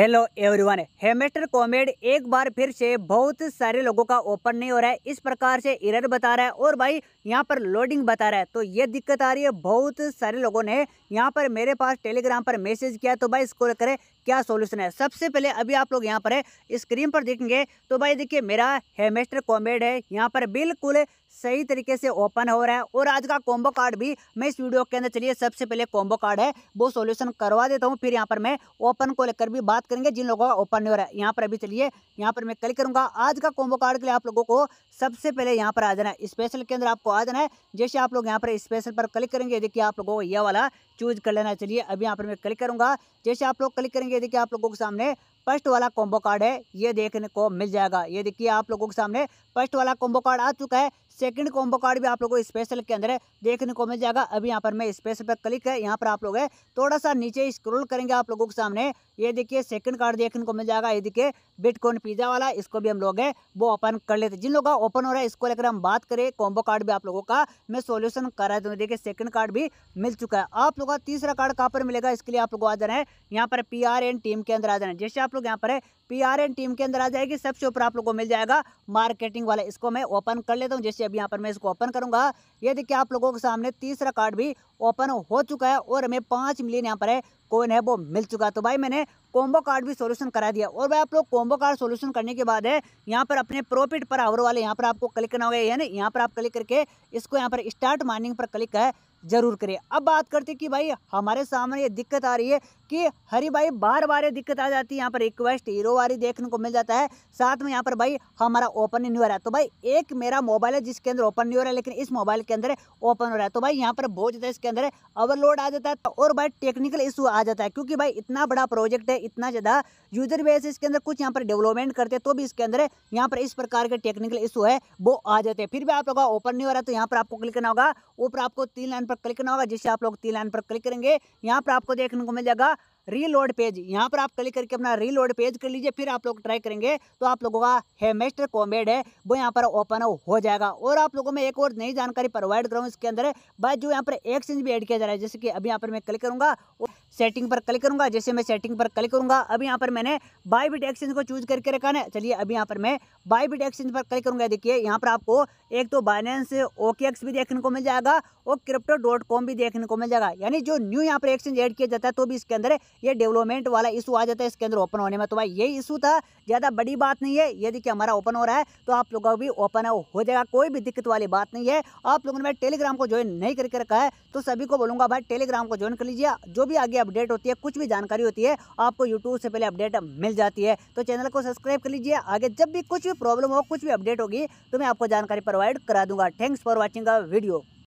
hello everyone hamster कॉमेड एक बार फिर से बहुत सारे लोगों का ओपन नहीं हो रहा है इस प्रकार से इरर बता रहा है और भाई यहाँ पर लोडिंग बता रहा है तो ये दिक्कत आ रही है बहुत सारे लोगों ने यहाँ पर मेरे पास टेलीग्राम पर मैसेज किया तो भाई इसको करें क्या सोल्यूशन है सबसे पहले अभी आप लोग यहाँ पर है स्क्रीन पर देखेंगे तो भाई देखिए मेरा हेमेस्टर कॉमेड है यहाँ पर बिल्कुल सही तरीके से ओपन हो रहा है और आज का कॉम्बो कार्ड भी मैं इस वीडियो के अंदर चलिए सबसे पहले कॉम्बो कार्ड है वो सोल्यूशन करवा देता हूँ फिर यहाँ पर मैं ओपन को लेकर भी बात करेंगे जिन लोगों का ओपन नहीं हो रहा है यहाँ पर अभी चलिए यहाँ पर मैं क्लिक करूँगा आज का कोम्बो कार्ड के लिए आप लोगों को सबसे पहले यहाँ पर आ जाना है स्पेशल के अंदर आपको आ जाना है जैसे आप लोग यहाँ पर स्पेशल पर क्लिक करेंगे देखिए आप लोगों को यह वाला चूज कर लेना चलिए अभी यहाँ पर मैं क्लिक करूँगा जैसे आप लोग क्लिक करेंगे देखिए आप लोगों के सामने फर्स्ट वाला कॉम्बो कार्ड है ये देखने को मिल जाएगा ये देखिए आप लोगों के सामने फर्स्ट वाला कॉम्बो कार्ड आ चुका है सेकंड कॉम्बो कार्ड भी आप लोगों को स्पेशल के अंदर देखने को मिल जाएगा अभी यहाँ पर मैं स्पेशल पर क्लिक है यहाँ पर आप लोग है थोड़ा सा नीचे स्क्रोल करेंगे आप लोगों के सामने ये देखिए सेकंड कार्ड देखने को मिल जाएगा ये देखिए बिटकॉइन पिज्जा वाला इसको भी हम लोग है वो ओपन कर लेते जिन लोगों का ओपन हो रहा है इसको लेकर हम बात करें कॉम्बो कार्ड भी आप लोगों का मैं सोल्यूशन करा था तो देखिए सेकंड कार्ड भी मिल चुका है आप लोगों का तीसरा कार्ड कहाँ पर मिलेगा इसके लिए आप लोग आ जाना है यहाँ पर पी टीम के अंदर आ जाना है जैसे आप लोग यहाँ पर पीआरएन टीम के अंदर आ जाएगी सबसे ऊपर आप लोग को मिल जाएगा मार्केटिंग वाला इसको मैं ओपन कर लेता हूँ जैसे अभी यहाँ पर मैं इसको ओपन करूँगा ये देखिए आप लोगों के सामने तीसरा कार्ड भी ओपन हो चुका है और हमें पाँच मिलियन यहाँ पर है कॉइन है वो मिल चुका तो भाई मैंने कोम्बो कार्ड भी सोल्यूशन करा दिया और भाई आप लोग कॉम्बो कार्ड सोल्यूशन करने के बाद है यहाँ पर अपने प्रॉफिट पर आवर वाले यहाँ पर आपको क्लिक करना होगा यानी यहाँ पर आप क्लिक करके इसको यहाँ पर स्टार्ट मार्निंग पर क्लिक है ज़रूर करें अब बात करते कि भाई हमारे सामने ये दिक्कत आ रही है कि हरी भाई बार बार ये दिक्कत आ जाती है यहाँ पर रिक्वेस्ट हीरो वारी देखने को मिल जाता है साथ में यहाँ पर भाई हमारा ओपन नहीं हो रहा है तो भाई एक मेरा मोबाइल है जिसके अंदर ओपन नहीं हो रहा है लेकिन इस मोबाइल के अंदर ओपन हो रहा है तो भाई यहाँ पर बहुत ज़्यादा इसके अंदर ओवरलोड आ जाता है तो और भाई टेक्निकल इशू आ जाता है क्योंकि भाई इतना बड़ा प्रोजेक्ट है इतना ज़्यादा यूजर बेस इसके अंदर कुछ यहाँ पर डेवलपमेंट करते तो भी इसके अंदर यहाँ पर इस प्रकार के टेक्निकल इशू है वो आ जाते हैं फिर भी आप लोग ओपन नहीं हो रहा है तो यहाँ पर आपको क्लिक करना होगा ऊपर आपको तीन लाइन पर क्लिक करना होगा जिससे आप लोग तीन लाइन पर क्लिक करेंगे यहाँ पर आपको देखने को मिल जाएगा रीलोड पेज यहाँ पर आप क्लिक करके अपना रीलोड पेज कर लीजिए फिर आप लोग ट्राई करेंगे तो आप लोगों का हेमेस्टर कॉमेड है वो यहाँ पर ओपन हो जाएगा और आप लोगों में एक और नई जानकारी प्रोवाइड कराऊँ इसके अंदर बस जो यहाँ पर एक्सचेंज भी ऐड किया जा रहा है जैसे कि अभी यहाँ पर मैं क्लिक करूँगा और... सेटिंग पर क्लिक करूंगा जैसे मैं सेटिंग पर क्लिक करूंगा अब यहाँ पर मैंने बिट एक्सचेंज को चूज करके रखा है चलिए अभी यहाँ पर मैं बिट एक्सचेंज पर क्लिक करूंगा देखिए यहाँ पर आपको एक तो बाइनेंस ओके भी देखने को मिल जाएगा और क्रिप्टो डॉट कॉम भी देखने को मिल जाएगा यानी जो न्यू यहाँ पर एक्सचेंज एड किया जाता है तो भी इसके अंदर ये डेवलपमेंट वाला इशू आ जाता है इसके अंदर ओपन होने में तो भाई यही इशू था ज़्यादा बड़ी बात नहीं है यदि कि हमारा ओपन हो रहा है तो आप लोगों का भी ओपन हो जाएगा कोई भी दिक्कत वाली बात नहीं है आप लोगों ने टेलीग्राम को ज्वाइन नहीं करके रखा है तो सभी को बोलूंगा भाई टेलीग्राम को ज्वाइन कर लीजिए जो भी आगे अपडेट होती है कुछ भी जानकारी होती है आपको यूट्यूब से पहले अपडेट मिल जाती है तो चैनल को सब्सक्राइब कर लीजिए आगे जब भी कुछ भी प्रॉब्लम हो कुछ भी अपडेट होगी तो मैं आपको जानकारी प्रोवाइड करा दूंगा thanks for watching a video